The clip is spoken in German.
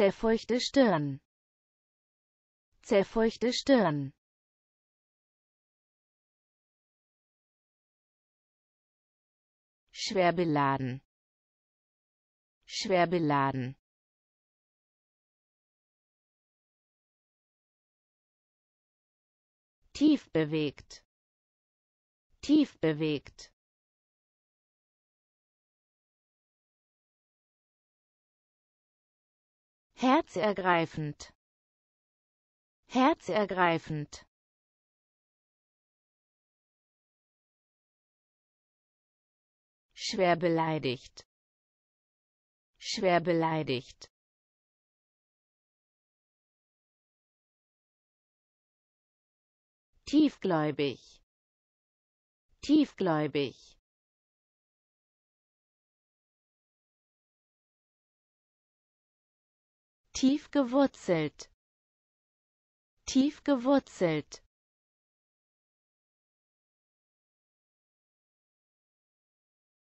zerfeuchte Stirn, zerfeuchte Stirn. schwer beladen, schwer beladen. Tief bewegt, tief bewegt. herzergreifend, herzergreifend. schwer beleidigt, schwer beleidigt. tiefgläubig, tiefgläubig. tief gewurzelt tief gewurzelt